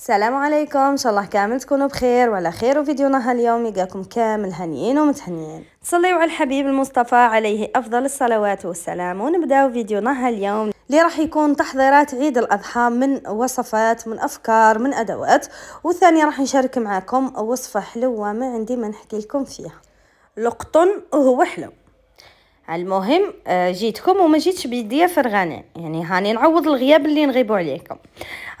السلام عليكم ان شاء الله كامل تكونوا بخير وعلى خير وفيديونا هاليوم يلقاكم كامل هنيين ومتهنيين صليوا على الحبيب المصطفى عليه افضل الصلوات والسلام ونبداو فيديونا هاليوم اللي راح يكون تحضيرات عيد الاضحى من وصفات من افكار من ادوات وثاني راح نشارك معكم وصفه حلوه ما عندي ما نحكي لكم فيها لقطن وهو حلو المهم آه، جيتكم وما جيتش بيديا فرغانين يعني هاني نعوض الغياب اللي نغيبوا عليكم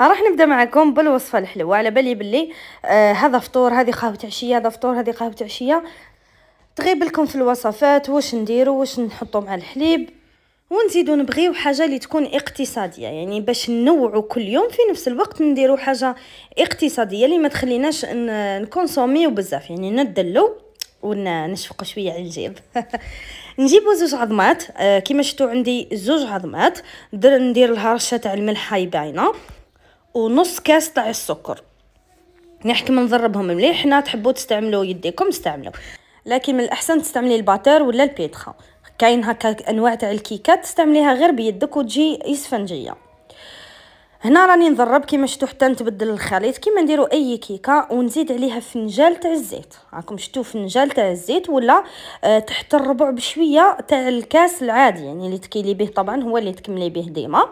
راح نبدا معكم بالوصفه الحلوه على بالي بلي آه هذا فطور هذه قهوه عشيه هذا فطور هذه قهوه عشيه تغيب لكم في الوصفات واش نديرو واش نحطو مع الحليب ونزيدو نبغيو حاجه اللي تكون اقتصاديه يعني باش نوعو كل يوم في نفس الوقت نديرو حاجه اقتصاديه اللي ما تخليناش نكونسوميو بزاف يعني ندلو ونشفقوا شويه على الجيب نجيبوا زوج عظمات آه كما شفتوا عندي زوج عظمات ندير رشه تاع الملح هاي باينه ونص كاس تاع السكر نحكم نضربهم مليح حنا تحبوا تستعملوا يديكم استعملوا لكن من الاحسن تستعملي الباتير ولا البيتخا كاين هكا انواع تاع الكيكات تستعمليها غير بيدك وتجي اسفنجيه هنا راني نضرب كيما شفتو حتى نتبدل الخليط كيما نديرو اي كيكه ونزيد عليها فنجال تاع الزيت راكم شفتو فنجال تاع الزيت ولا أه تحت الربع بشويه تاع الكاس العادي يعني اللي تكيلي به طبعا هو اللي تكملي به ديما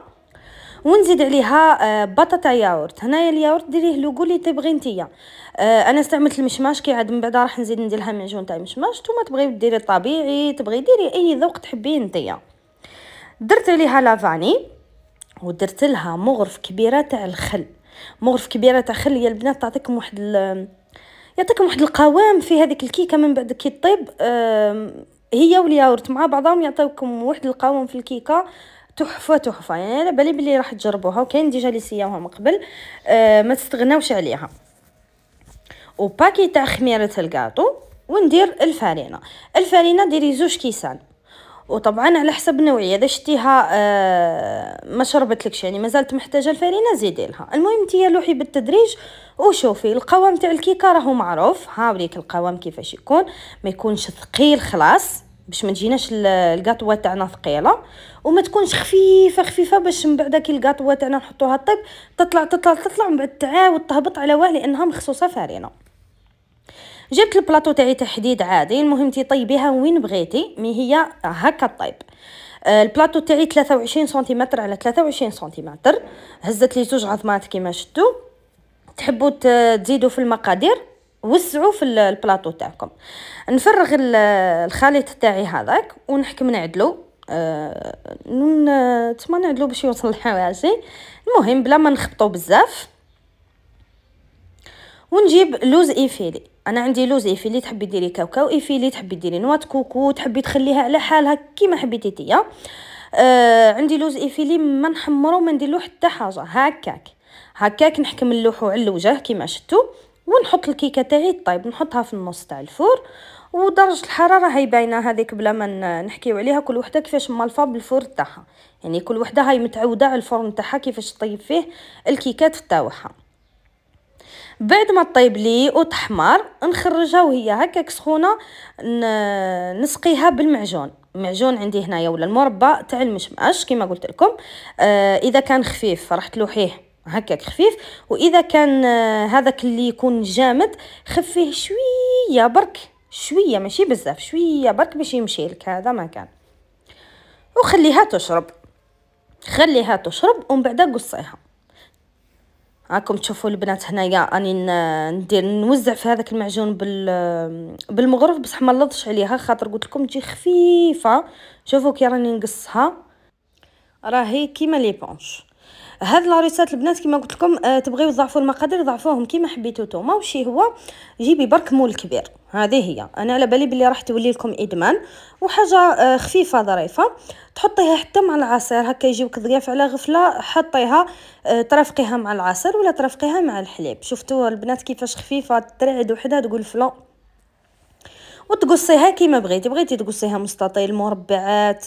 ونزيد عليها آه بطاطا ياورت هنايا الياورت ديريه لو قولي تبغي نتيا آه انا استعملت المشماش كي عاد من بعد راح نزيد ندير لها معجون تاع المشماش نتوما تبغي ديري الطبيعي تبغي ديري اي ذوق تحبيه نتيا درت عليها لافاني ودرت لها مغرف كبيره تاع الخل مغرف كبيره تاع خل يا البنات تعطيكم واحد يعطيكم واحد القوام في هذيك الكيكه من بعد كي طيب هي والياورت مع بعضهم يعطيوكم واحد القوام في الكيكه تحفه تحفه يعني على بالي بلي راح تجربوها وكاين ديجا لي سياوها من قبل آه، ما تستغناوش عليها وباكي تاع خميره الكاطو وندير الفارينه الفارينه ديري زوج كيسان وطبعا على حسب النوعيه اذا شتيها آه ما شربتلكش يعني مازالت محتاجه الفرينه زيدي لها المهم نتيا لوحي بالتدريج وشوفي القوام تاع الكيكه راهو معروف هاوريك القوام كيفاش يكون ما يكونش ثقيل خلاص باش ما تجيناش الكاطوه تاعنا ثقيله وما تكونش خفيفه خفيفه باش من بعد كي الكاطوه تاعنا نحطوها طيب تطلع تطلع تطلع من بعد تعاود تهبط على واه لانها مخصوصه فرينه جبت البلاطو تاعي تحديد عادي المهم تطيبيها وين بغيتي مي هي هكا طيب البلاطو تاعي 23 سنتيمتر على 23 سنتيمتر هزت لي زوج عظمات كيما شفتوا تحبوا تزيدوا في المقادير وسعوا في البلاطو تاعكم نفرغ الخليط تاعي هذاك ونحكم نعدلو أه نون تما نعدلو باش يوصل الحواسي المهم بلا ما نخبطو بزاف ونجيب لوز ايفيلي انا عندي لوز ايفيلي تحبي ديري كاوكاو ايفيلي تحبي ديري نواه كوكو تحبي تخليها على حالها كيما حبيتي انتيا آه عندي لوز ايفيلي ما نحمرو ما نديرلو حتى حاجه هكاك هكاك نحكم اللوحو على الوجه كيما شفتو ونحط الكيكه تاعي طيب نحطها في النص تاع الفور ودرجه الحراره هاي باينه هذيك بلا ما نحكيو عليها كل وحده كيفاش مالفه بالفور تاعها يعني كل وحده هاي متعوده على الفرن تاعها كيفاش طيب فيه الكيكات تاعها بعد ما طيب لي وتحمر نخرجها وهي هكاك سخونه نسقيها بالمعجون المعجون عندي هنايا ولا المربى تاع المشماش كما قلت لكم آه اذا كان خفيف راح تلوحيه هكاك خفيف واذا كان آه هذاك اللي يكون جامد خفيه شويه برك شويه ماشي بزاف شويه برك باش يمشي لك هذا ما كان وخليها تشرب خليها تشرب ومن بعد قصيها راكم تشوفوا البنات هنايا راني ندير نوزع في هذاك المعجون بال بالمغرف بصح ما نلضش عليها خاطر قلت لكم تجي خفيفه شوفوا كي راني نقصها راهي كيما لي بونش هاد العريسات البنات كما قلت لكم آه، تبغيو تضعفوا المقادير ضعفوهم كما حبيتو نتوما وشي هو جيبي برك مول كبير هذه هي انا على بالي بلي راح تولي لكم ادمان وحاجه آه، خفيفه ظريفه تحطيها حتى مع العصير هكا يجيوك ضياف على غفله حطيها آه، ترافقيها مع العصير ولا ترافقيها مع الحليب شفتوا البنات كيفاش خفيفه ترعد وحدها تقول فلان تقصيها كيما بغيتي بغيتي تقصيها مستطيل مربعات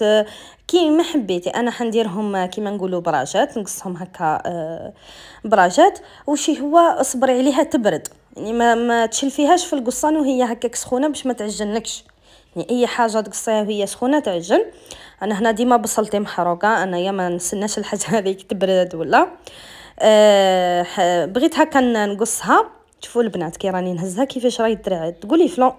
كيما حبيتي انا حنديرهم كيما نقولوا براجات نقصهم هكا آه، براجات وشي هو اصبري عليها تبرد يعني ما, ما تشلفيهاش في القصان وهي هكاك سخونه باش ما تعجنكش يعني اي حاجه تقصيها وهي سخونه تعجن انا هنا ديما بصلتي محروقه انايا ما نستناش الحاجه هذيك تبرد ولا أه بغيت هكا نقصها شوفوا البنات كي راني نهزها كيفاش راهي ترعد تقولي فلون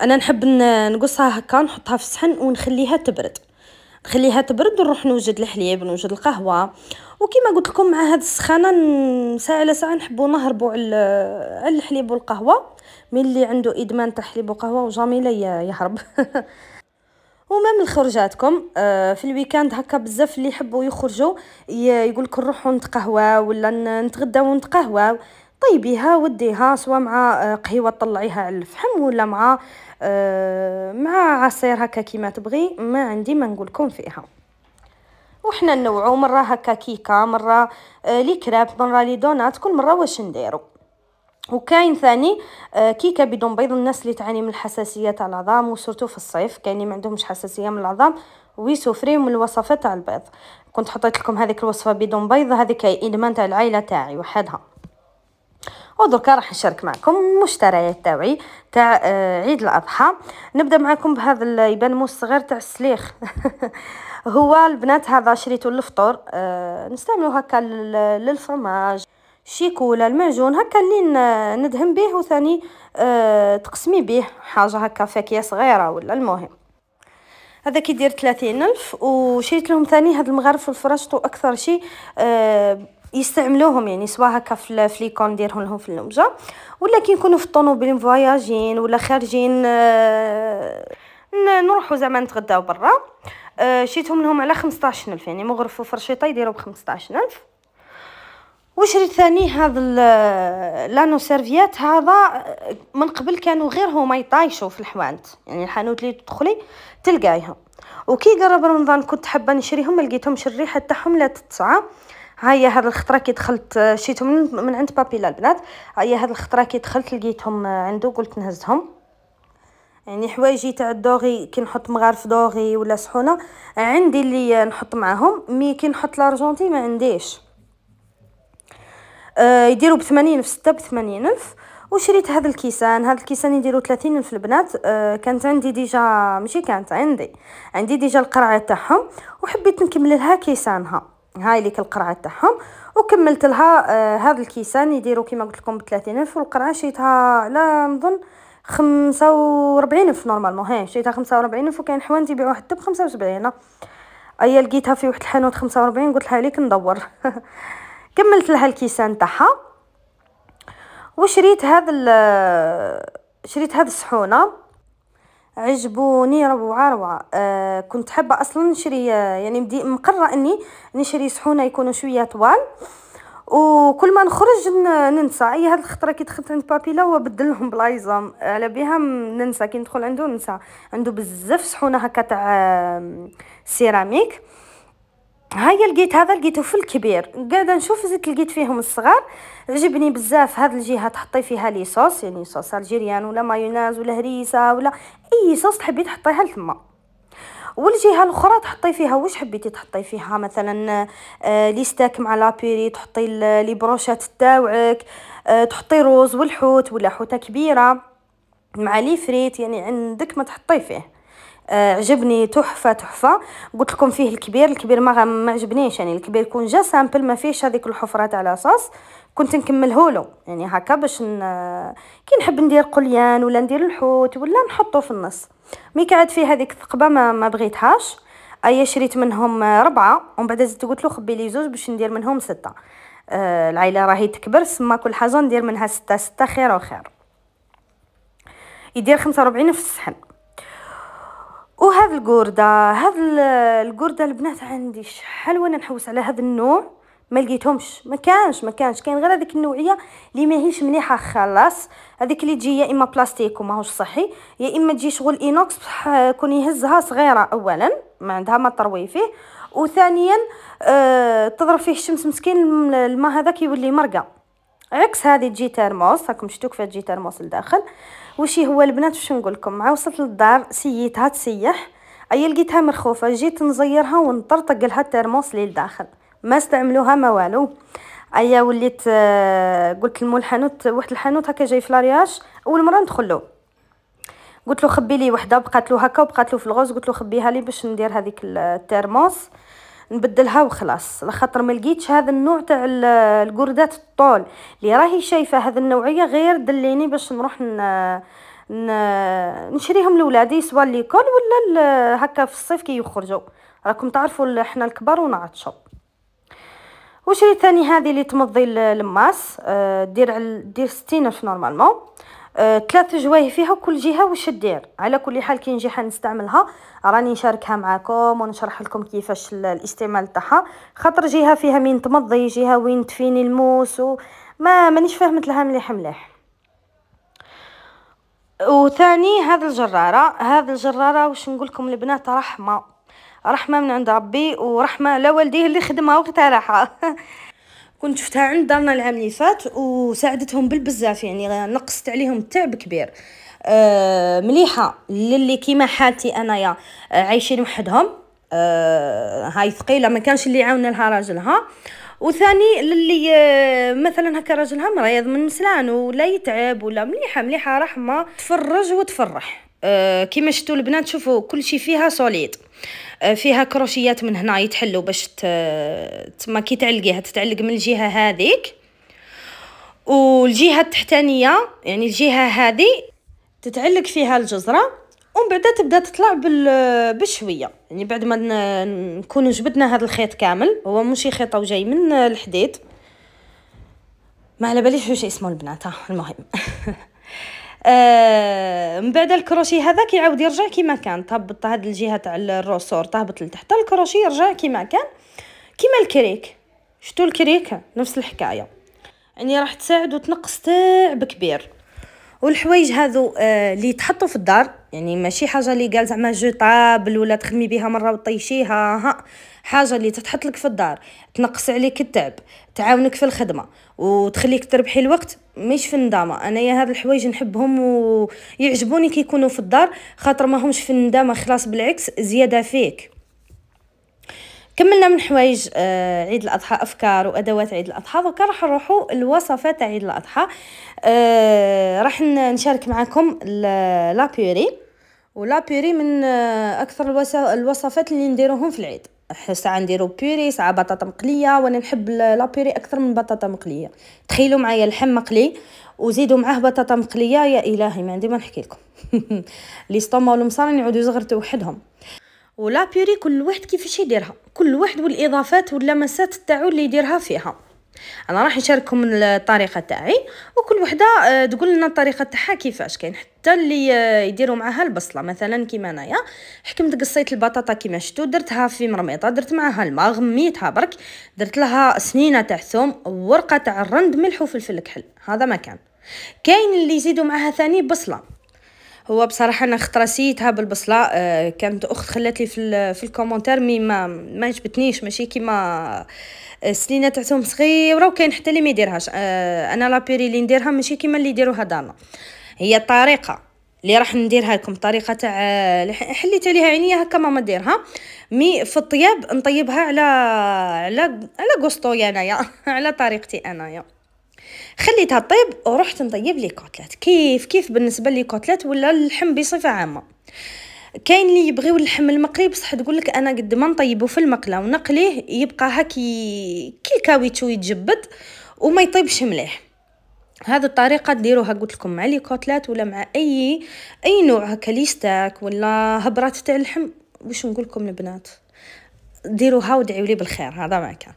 انا نحب نقصها هكا نحطها في الصحن ونخليها تبرد نخليها تبرد ونروح نوجد الحليب نوجد القهوه وكما قلت لكم مع هاد السخانه ساعه على ساعه نحبوا نهربوا على الحليب والقهوه من اللي عنده ادمان تاع حليب وقهوه وجميله يهرب وما من خرجاتكم آه، في الويكاند هكا بزاف اللي يحبوا يخرجوا يقول لكم نروحوا نتقهواو ولا نتغداو ونتقهواو طيبيها وديها سواء مع آه، قهيوه طلعيها على الفحم ولا مع آه، مع عصير هكا كيما تبغي ما عندي ما نقولكم فيها وحنا نوعو مره هكا كيكه مره آه، لي كراب مره لي دونات كل مره واش نديرو وكاين ثاني كيكه بدون بيض الناس اللي تعاني من الحساسيه تاع العظام وسورتو في الصيف كاين ما عندهمش حساسيه من العظام ويسوفري من الوصفه تاع البيض كنت حطيت لكم هذيك الوصفه بدون بيض هذيك ادمان تاع العائله تاعي وحدها ودركا راح نشارك معكم المشتريات تاوعي تاع آه، عيد الاضحى نبدا معكم بهذا يبان مو صغير تاع السليخ هو البنات هذا شريته للفطور آه، نستعملو هكا للفرماج شيكولا المعجون هكا اللي ندهن به وثاني آه، تقسمي به حاجه هكا فاكيه صغيره ولا المهم هذا كيدير 30 الف وشريت لهم ثاني هاد المغرف والفراشط واكثر شيء يستعملوهم يعني سواء هكا في ليكول نديرهم لهم في اللمجه ولا كي نكونوا في الطوموبيل فواياجين ولا خارجين آه، نروحوا زعما نتغداو برا آه، شريتهم لهم على 15000 يعني مغرف وفرشيطه يديروا ب 15000 وشريت ثاني هذا آه، لانو سيرفيات هذا من قبل كانوا غير هما يطايشوا في الحوانت يعني الحانوت اللي تدخلي تلقايهم وكي قرب رمضان كنت حابه نشريهم لقيتهم الريحه تاعهم لا تتسعى ها هي هاد الخطره كي دخلت آه، شيتهم من, عند بابيلا البنات ها هي هاد الخطره كي دخلت لقيتهم آه، عنده قلت نهزهم يعني حوايجي تاع الدوغي كي نحط مغار في دوغي ولا سحونه عندي اللي نحط معاهم مي كي نحط لارجونتي ما عنديش آه، يديروا ب بثمانين في ستة بثمانين الف وشريت هذا الكيسان هذا الكيسان يديروا 30 الف البنات كانت عندي ديجا ماشي كانت عندي عندي ديجا القرعه تاعهم وحبيت نكمل لها كيسانها هاي ليك القرعه تاعهم وكملت لها آه هذا الكيسان يديروا كيما قلت لكم ب 30000 والقرعه شريتها على نظن 45000 نورمالمون هي شريتها 45000 وكاين حوانت يبيعوا حتى ب 75 ايا لقيتها في واحد الحانوت 45 قلت لها ليك ندور كملت لها الكيسان تاعها وشريت هذا آه، شريت هذا الصحونه عجبوني روعه روعه آه كنت حابه اصلا نشري آه، يعني بدي مقره اني نشري صحونه يكونوا شويه طوال وكل ما نخرج ننسى اي هاد الخطره كي دخلت عند بابيلا وبدل لهم بلايزم على بها ننسى كي ندخل عنده ننسى عنده بزاف صحونه هكا تاع سيراميك هيا لقيت هذا لقيته في الكبير قاعده نشوف زيت لقيت فيهم الصغار عجبني بزاف هذا الجهه تحطي فيها لي صوص يعني صوص الجيريان ولا مايونيز ولا هريسه ولا اي صوص تحبي تحطيها لتما والجهه الاخرى تحطي فيها واش حبيتي تحطي فيها مثلا آه، لي ليستاك مع لابيري تحطي لي بروشات تاوعك آه، تحطي روز والحوت ولا حوته كبيره مع لي فريت يعني عندك ما تحطي فيه عجبني تحفه تحفه قلت لكم فيه الكبير الكبير ما ما عجبنيش يعني الكبير يكون جا سامبل ما فيش هذيك الحفره تاع لاصوص كنت نكمله له يعني هكا باش ن... كي نحب ندير قليان ولا ندير الحوت ولا نحطه في النص مي قعد فيه هذيك الثقبه ما, ما بغيتهاش ايا شريت منهم ربعه ومن بعد زدت قلت له خبي لي زوج باش ندير منهم سته آه العائله راهي تكبر سما كل حاجه ندير منها سته سته خير وخير يدير خمسة وربعين في الصحن وهذا القرده هذا القرده البنات عندي شحال وانا نحوس على هذا النوع ما لقيتهمش ما كانش ما كانش كاين غير هذيك النوعيه اللي ماهيش مليحه خلاص هذيك اللي تجي يا اما بلاستيك وماهوش صحي يا اما تجي شغل اينوكس بصح كون يهزها صغيره اولا ما عندها ما تروي فيه وثانيا آه تضرب فيه الشمس مسكين الماء هذا كيولي مرقه عكس هذه تجي ترموس راكم شفتوا كيفاش تجي ترموس لداخل وشي هو البنات واش نقول لكم مع وصلت للدار سيتها تسيح ايا لقيتها مرخوفه جيت نزيرها ونطرطق لها الترموس للداخل ما استعملوها ما والو ايا وليت آه، قلت لمو الحانوت واحد الحانوت هكا جاي في لارياش اول مره ندخل له قلت له خبي لي وحده بقات له هكا وبقات له في الغوز قلت له خبيها لي باش ندير هذيك الترموس نبدلها وخلاص لخاطر ما لقيتش هذا النوع تاع القردات الطول اللي راهي شايفه هذه النوعيه غير دليني باش نروح ن... ن... نشريهم لولادي سواء ليكول ولا هكا في الصيف كي يخرجوا راكم تعرفوا احنا الكبار ونعطشوا وشريت ثاني هذه اللي تمضي الماس آه، دير دير 60 الف نورمالمون ثلاث جوايه فيها كل جهه واش دير على كل حال كاين جهه نستعملها راني نشاركها معكم ونشرح لكم كيفاش الاستعمال تاعها خاطر جهه فيها مين تمضي جهه وين تفيني الموس وما مانيش فهمت لها مليح مليح وثاني هذا الجراره هذا الجراره واش نقول لكم البنات رحمه رحمه من عند ربي ورحمه لوالديه اللي خدمها وقتها راحه كنت شفتها عند دارنا العام اللي فات وساعدتهم بالبزاف يعني نقصت عليهم تعب كبير أه مليحه للي كيما حالتي انايا آه، عايشين وحدهم أه هاي ثقيله ما كانش اللي يعاون لها راجلها وثاني للي آه، مثلا هكا راجلها مريض من سلان ولا يتعب ولا مليحه مليحه رحمه تفرج وتفرح آه، كيما شفتوا البنات شوفوا كل شيء فيها سوليد آه، فيها كروشيات من هنا يتحلوا باش تما كي تعلقيها تتعلق من الجهه هذيك والجهه التحتانيه يعني الجهه هذه تتعلق فيها الجزره ومن بعد تبدا تطلع بالشويه يعني بعد ما نكون جبدنا هذا الخيط كامل هو ماشي خيط جاي من الحديد ما على باليش واش اسمه البنات المهم آه من بعد الكروشي هذا كيعاود يرجع كيما كان تهبط هاد الجهه تاع الروسور تهبط لتحت الكروشي يرجع كيما كان كيما الكريك شتو الكريك نفس الحكايه يعني راح تساعد وتنقص تاع بكبير والحوايج هذو آه، اللي آه تحطوا في الدار يعني ماشي حاجه اللي قال زعما جو طابل ولا تخمي بها مره وطيشيها ها حاجه اللي تتحط لك في الدار تنقص عليك التعب تعاونك في الخدمه وتخليك تربحي الوقت مش في الندامه انايا هاد الحوايج نحبهم ويعجبوني كي يكونوا في الدار خاطر ما همش في الندامه خلاص بالعكس زياده فيك كملنا من حوايج آه عيد الاضحى افكار وادوات عيد الاضحى دوكا راح نروحوا لوصفات تاع عيد الاضحى آه راح نشارك معكم لا بيوري ولا بيوري من آه، اكثر الوصفات اللي نديروهم في العيد ساعه نديرو بوري ساعه بطاطا مقليه وانا نحب لا اكثر من بطاطا مقليه تخيلوا معايا اللحم مقلي وزيدوا معاه بطاطا مقليه يا الهي ما عندي ما نحكي لكم لي ستوما والمصارين يعودوا يزغرتوا وحدهم ولا بيوري كل واحد كيفاش يديرها كل واحد والاضافات واللمسات تاعو اللي يديرها فيها انا راح نشارككم الطريقه تاعي وكل وحده آه، تقول لنا الطريقه تاعها كيفاش كاين حتى اللي آه، يديروا معاها البصله مثلا كيما انايا حكمت قصيت البطاطا كيما شفتوا درتها في مرميطه درت معاها الماء غميتها برك درت لها سنينه تاع ثوم ورقه تاع الرند ملح وفلفل كحل هذا ما كان كاين اللي يزيدوا معها ثاني بصله هو بصراحه انا خط بالبصله أه كانت اخت خلات لي في في الكومونتير مي ما ما جبتنيش ماشي كيما السنينه آه، تاعتهم صغيره وكاين حتى اللي ما يديرهاش أه انا لابيري اللي نديرها ماشي كيما اللي يديروها دانا هي الطريقه اللي راح نديرها لكم طريقه تاع آه، حليت عليها عينيا هكا ماما ديرها مي في الطياب نطيبها على على على غوستو انايا يعني، على طريقتي انايا يعني. خليتها طيب ورحت نطيب لي كوتلات كيف كيف بالنسبه لي كوتلات ولا اللحم بصفه عامه كاين اللي يبغيو اللحم المقلي بصح تقول لك انا قد ما نطيبو في المقله ونقليه يبقى هكي كي الكاويتشو يتجبد وما يطيبش مليح هذا الطريقه ديروها قلت لكم مع لي كوتلات ولا مع اي اي نوع هكا ليستاك ولا هبرات تاع اللحم واش نقول لكم البنات ديروها ودعيو لي بالخير هذا ما كان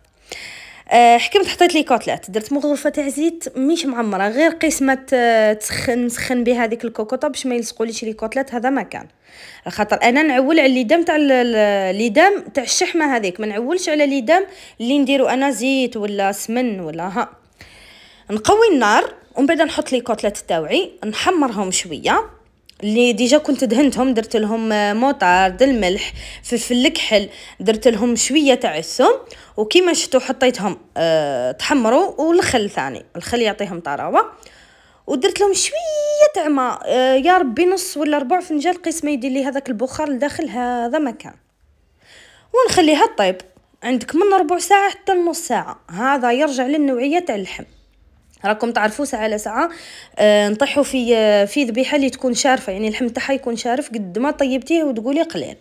آه، حكمت حطيت لي كوتلات درت مغرفه تاع زيت مش معمره غير قسمه آه، تسخن نسخن بها هذيك الكوكوطه باش ما يلصقوليش لي كوتلات هذا ما كان خاطر انا نعول على دام تاع دام تاع الشحمه هذيك ما نعولش على دام اللي نديرو انا زيت ولا سمن ولا ها نقوي النار ومن بعد نحط لي كوتلات تاوعي نحمرهم شويه اللي ديجا كنت دهنتهم درت لهم آه، موطارد الملح فلفل الكحل درت لهم شويه تاع السم وكيما شفتوا حطيتهم أه تحمروا والخل ثاني الخل يعطيهم طراوه ودرت لهم شويه تاع ماء أه يا ربي نص ولا ربع فنجان قيس ما يدير لي هذاك البخار لداخل هذا مكان ونخليها طيب عندك من ربع ساعه حتى نص ساعه هذا يرجع للنوعيه تاع اللحم راكم تعرفوا ساعه على ساعه آه، نطيحوا في آه، في ذبيحه اللي تكون شارفه يعني اللحم تاعها يكون شارف قد ما طيبتيه وتقولي قليل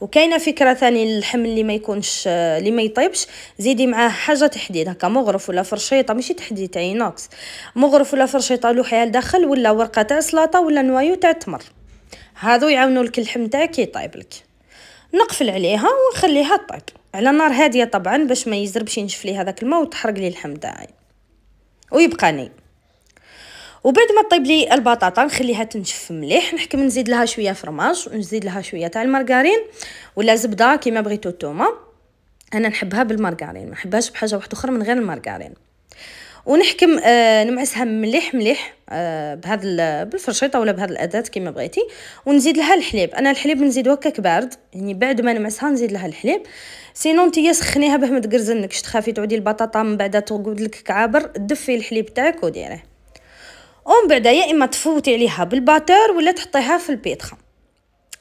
وكاينه فكره ثاني اللحم اللي ما يكونش آه، اللي ما يطيبش زيدي معاه حاجه تحديد هكا مغرف ولا فرشيطه ماشي تحديد تاع نوكس مغرف ولا فرشيطه حيال لداخل ولا ورقه تاع سلاطه ولا نوايو تاع تمر هادو يعاونوا لك اللحم تاعك يطيب لك نقفل عليها ونخليها طيب على نار هاديه طبعا باش ما يزربش ينشف لي هذاك الماء وتحرق لي اللحم تاعي ويبقى ني وبعد ما طيب لي البطاطا نخليها تنشف مليح نحكم نزيد لها شويه فرماج ونزيد لها شويه تاع المارغرين ولا زبده كيما بغيتو نتوما انا نحبها بالمارغرين ما نحبهاش بحاجه واحده اخرى من غير المارغرين ونحكم آه نمعسها مليح مليح آه بهذا بالفرشيطه ولا بهذا الاداه كما بغيتي ونزيد لها الحليب انا الحليب نزيدو هكاك بارد يعني بعد ما نمعسها نزيد لها الحليب سينو تي سخنيها باه ما تقرزنكش تخافي تعودي البطاطا من بعد ترقد لك كعابر دفي الحليب تاعك وديريه ومن بعد يا اما تفوتي عليها بالباتور ولا تحطيها في البيتخا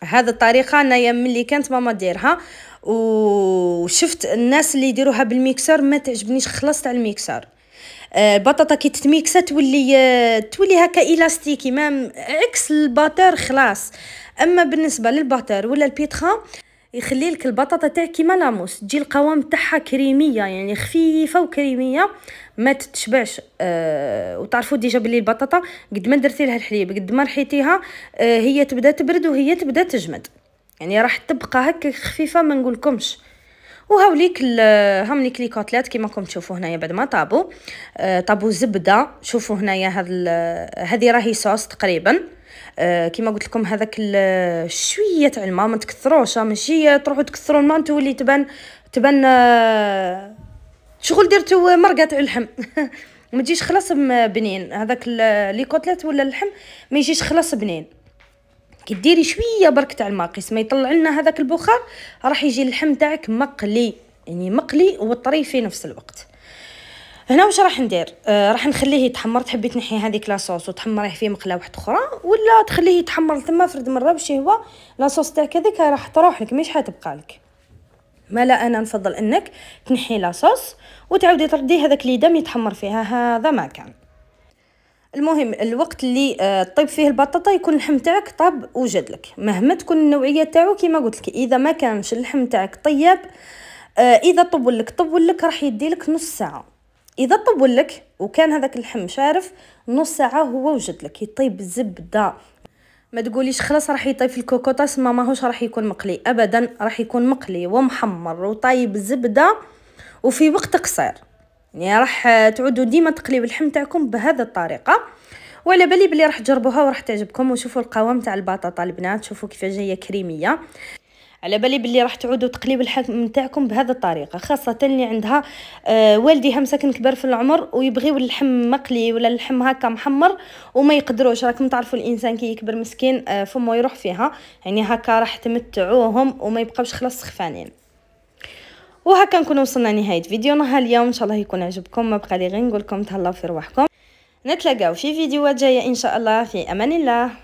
هذا الطريقه انايا ملي كانت ماما ديرها وشفت الناس اللي يديروها بالميكسر ما تعجبنيش خلاص تاع الميكسر البطاطا آه، كي تتميكسا تولي آه، تولي هكا الاستيكي مام عكس الباتر خلاص اما بالنسبه للباتر ولا البيتخا يخلي لك البطاطا تاعك كيما لاموس تجي القوام تاعها كريميه يعني خفيفه وكريميه ما تتشبعش أه وتعرفوا ديجا بلي البطاطا قد ما درتي لها الحليب قد ما رحيتيها أه هي تبدا تبرد وهي تبدا تجمد يعني راح تبقى هكا خفيفه ما نقولكمش وهاوليك هاوليك لي كوتلات كيما راكم تشوفوا هنايا بعد ما طابو آه طابو زبده شوفوا هنايا هاد هذه راهي صوص تقريبا آه كيما قلت لكم هذاك شويه تاع الماء ما تكثروش ماشي تروحوا تكثروا الماء تولي تبان تبان آه شغل درتو مرقه تاع اللحم ما تجيش خلاص بنين هذاك لي كوتلات ولا اللحم ما يجيش خلاص بنين كي ديري شويه برك تاع الماء قيس ما يطلع لنا هذاك البخار راح يجي اللحم تاعك مقلي يعني مقلي وطري في نفس الوقت هنا واش راح ندير آه راح نخليه يتحمر تحبي تنحي هذيك لاصوص وتحمريه في مقله واحده اخرى ولا تخليه يتحمر تما فرد مره باش هو لاصوص تاعك هذيك راح تروح لك مش حتبقى لك ما لا انا نفضل انك تنحي لاصوص وتعاودي تردي هذاك اللي دام يتحمر فيها هذا ما كان المهم الوقت اللي طيب فيه البطاطا يكون اللحم تاعك طاب وجد لك مهما تكون النوعيه تاعو كيما قلت لك اذا ما كانش اللحم تاعك طياب آه، اذا طول لك طول لك راح يدي لك نص ساعه اذا طول لك وكان هذاك اللحم شارف نص ساعه هو وجد لك يطيب زبده ما تقوليش خلاص راح يطيب في الكوكوطاس ما ماهوش راح يكون مقلي ابدا راح يكون مقلي ومحمر وطيب زبده وفي وقت قصير يعني راح تعودوا ديما تقليو اللحم تاعكم بهذه الطريقه وعلى بالي بلي راح تجربوها وراح تعجبكم وشوفوا القوام تاع البطاطا البنات شوفوا كيفاش جايه كريميه على بالي بلي راح تعودوا تقليب اللحم نتاعكم بهذه الطريقه خاصه اللي عندها آه والديها مساكن كبار في العمر ويبغيو اللحم مقلي ولا اللحم هكا محمر وما يقدروش راكم تعرفوا الانسان كي يكبر مسكين آه فمو يروح فيها يعني هكا راح تمتعوهم وما يبقاوش خلاص سخفانين وهكا نكون وصلنا نهايه فيديونا اليوم ان شاء الله يكون عجبكم ما بقى لي غير نقول لكم تهلاو في رواحكم نتلاقاو في فيديوهات جايه ان شاء الله في امان الله